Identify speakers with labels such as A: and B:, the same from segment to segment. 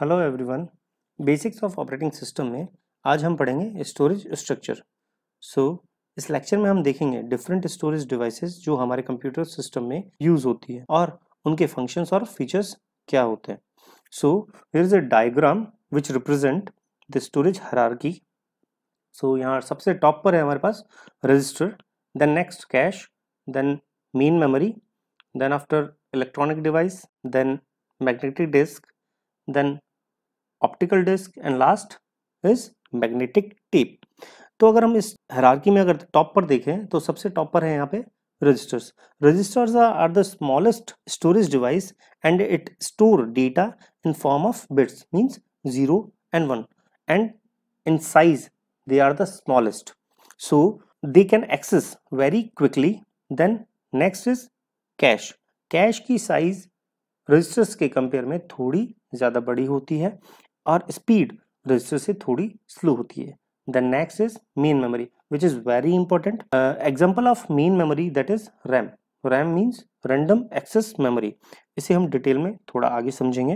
A: hello everyone basics of operating system में आज हम पढ़ेंगे स्टोरेज स्ट्रक्चर सो इस लेक्चर में हम देखेंगे डिफरेंट स्टोरेज डिवाइसेस जो हमारे कंप्यूटर सिस्टम में यूज होती है और उनके फंक्शंस और फीचर्स क्या होते हैं so here is a diagram which represent the storage hierarchy so यहाँ सबसे टॉप पर है हमारे पास register then next cache then main memory then after electronic device then magnetic disk then optical disc and last is magnetic tip तो अगर हम इस हरारकी में अगर टॉप पर देखें तो सबसे टॉप पर है यहाँ पे registers registers are the smallest storage device and it store data in form of bits means zero and one and in size they are the smallest so they can access very quickly then next is cache cache की size registers के compare में थोड़ी ज़्यादा बड़ी होती है और speed register से थोड़ी स्लो होती है the next is main memory which is very important example of main memory that is RAM RAM means random access memory इसे हम डिटेल में थोड़ा आगे समझेंगे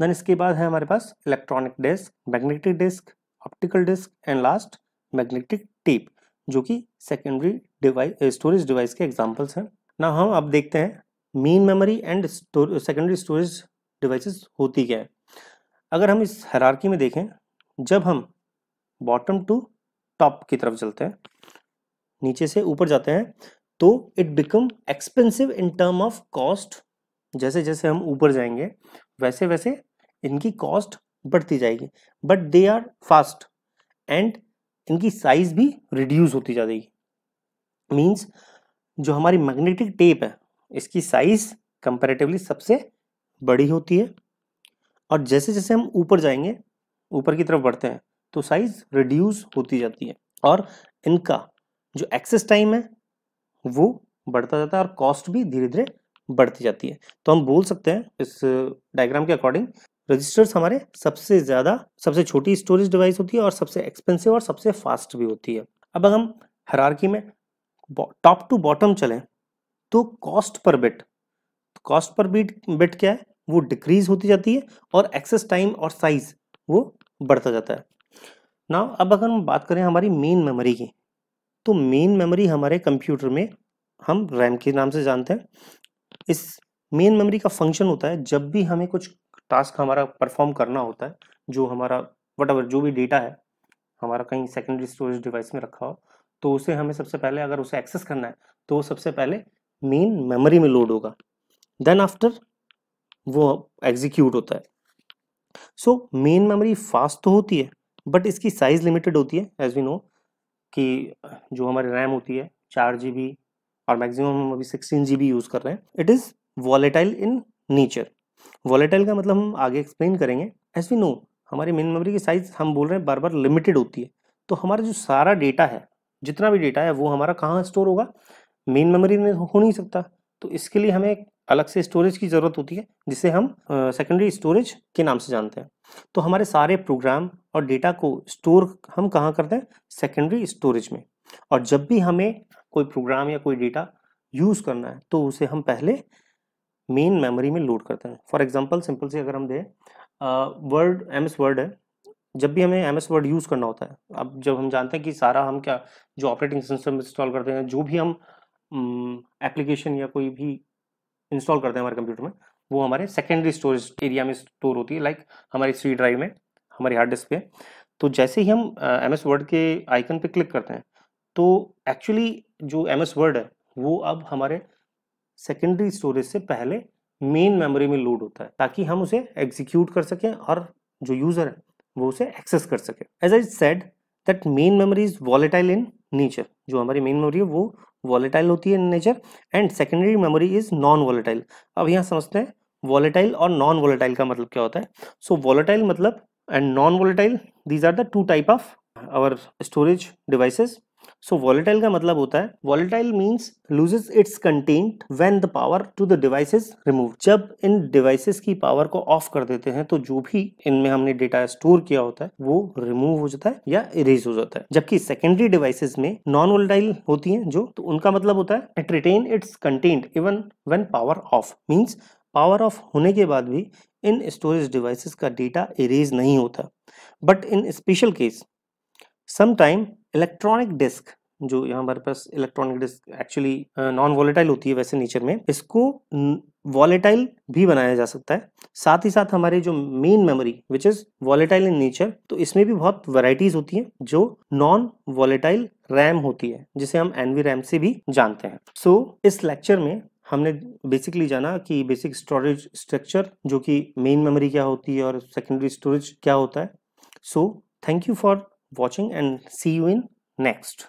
A: देन इसके बाद है हमारे पास electronic disk magnetic disk optical disk and last magnetic tape जो कि सेकेंडरी डिवाइस स्टोरेज डिवाइस के एग्जाम्पल्स हैं ना हम अब देखते हैं main memory and secondary storage devices होती क्या है अगर हम इस हरारकी में देखें जब हम बॉटम टू टॉप की तरफ चलते हैं नीचे से ऊपर जाते हैं तो it become expensive in term of cost जैसे जैसे हम ऊपर जाएंगे वैसे वैसे इनकी कॉस्ट बढ़ती जाएगी but they are fast and इनकी साइज भी रिड्यूस होती जाएगी मीन्स जो हमारी मैग्नेटिक टेप है इसकी साइज कंपैरेटिवली सबसे बड़ी होती है और जैसे जैसे हम ऊपर जाएंगे ऊपर की तरफ बढ़ते हैं तो साइज रिड्यूस होती जाती है और इनका जो एक्सेस टाइम है वो बढ़ता जाता है और कॉस्ट भी धीरे धीरे बढ़ती जाती है तो हम बोल सकते हैं इस डायग्राम के अकॉर्डिंग रजिस्टर्स हमारे सबसे ज़्यादा सबसे छोटी स्टोरेज डिवाइस होती है और सबसे एक्सपेंसिव और सबसे फास्ट भी होती है अब अगर हम हरारकी में टॉप टू बॉटम चलें तो cost per bit cost per bit bit क्या है वो डिक्रीज होती जाती है और एक्सेस टाइम और साइज वो बढ़ता जाता है ना अब अगर हम बात करें हमारी मेन मेमोरी की तो मेन मेमोरी हमारे कंप्यूटर में हम रैम के नाम से जानते हैं इस मेन मेमोरी का फंक्शन होता है जब भी हमें कुछ टास्क हमारा परफॉर्म करना होता है जो हमारा वट जो भी डेटा है हमारा कहीं सेकेंडरी स्टोरेज डिवाइस में रखा हो तो उसे हमें सबसे पहले अगर उसे एक्सेस करना है तो सबसे पहले मेन मेमोरी में लोड होगा देन आफ्टर वो एग्जीक्यूट होता है सो मेन मेमोरी फास्ट तो होती है बट इसकी साइज़ लिमिटेड होती है एज वी नो कि जो हमारी रैम होती है चार जी बी और मैक्सिमम हम अभी सिक्सटीन जी बी यूज़ कर रहे हैं it is volatile in nature volatile का मतलब हम आगे एक्सप्लेन करेंगे एज वी नो हमारी मेन मेमोरी की साइज़ हम बोल रहे हैं बार बार लिमिटेड होती है तो हमारा जो सारा डेटा है जितना भी डेटा है वो हमारा कहाँ स्टोर होगा मेन मेमोरी में हो नहीं सकता तो इसके लिए हमें अलग से स्टोरेज की ज़रूरत होती है जिसे हम सेकेंडरी स्टोरेज के नाम से जानते हैं तो हमारे सारे प्रोग्राम और डेटा को स्टोर हम कहाँ करते हैं सेकेंडरी स्टोरेज में और जब भी हमें कोई प्रोग्राम या कोई डेटा यूज़ करना है तो उसे हम पहले मेन मेमोरी में लोड करते हैं फॉर एग्जाम्पल सिंपल से अगर हम दें वर्ड एम एस वर्ड है जब भी हमें एम एस वर्ड यूज़ करना होता है अब जब हम जानते हैं कि सारा हम क्या जो ऑपरेटिंग सिस्टम इंस्टॉल करते हैं जो भी हम एप्लीकेशन या कोई भी इंस्टॉल करते हैं हमारे कंप्यूटर में वो हमारे सेकेंडरी स्टोरेज एरिया में स्टोर होती है लाइक हमारी सी ड्राइव में हमारी हार्ड डिस्क पे तो जैसे ही हम एम एस वर्ड के आइकन पे क्लिक करते हैं तो एक्चुअली जो एम एस वर्ड है वो अब हमारे सेकेंडरी स्टोरेज से पहले मेन मेमोरी में लोड होता है ताकि हम उसे एग्जीक्यूट कर सकें और जो यूज़र है वो उसे एक्सेस कर सके as I said that main memory is volatile in nature जो हमारी मेन मेमोरी है वो वॉलेटाइल होती है in nature and secondary memory is non volatile अब यहाँ समझते हैं वॉलेटाइल और नॉन वॉलेटाइल का मतलब क्या होता है सो so, वॉलेटाइल मतलब and non volatile these are the two type of our storage devices so volatile का मतलब होता है volatile means loses its content when the power to the devices remove जब इन डिवाइसेस की पावर को off कर देते हैं तो जो भी इनमें हमने डेटा स्टोर किया होता है वो रिमूव हो जाता है या इरेज हो जाता है जबकि सेकेंडरी डिवाइसेस में नॉन वॉलेटाइल होती है जो तो उनका मतलब होता है it retain its content even when power off means power off होने के बाद भी इन स्टोरेज डिवाइसेस का डेटा इरेज नहीं होता but in special case sometime electronic disk जो यहाँ हमारे पास electronic disk actually non volatile होती है वैसे नेचर में इसको वॉलेटाइल भी बनाया जा सकता है साथ ही साथ हमारे जो main memory which is volatile in nature तो इसमें भी बहुत वैरायटीज होती हैं जो नॉन वॉलेटाइल रैम होती है जिसे हम एनवी रैम से भी जानते हैं सो so, इस लेक्चर में हमने बेसिकली जाना कि बेसिक स्टोरेज स्ट्रक्चर जो कि मेन मेमोरी क्या होती है और सेकेंडरी स्टोरेज क्या होता है so thank you for watching and see you in next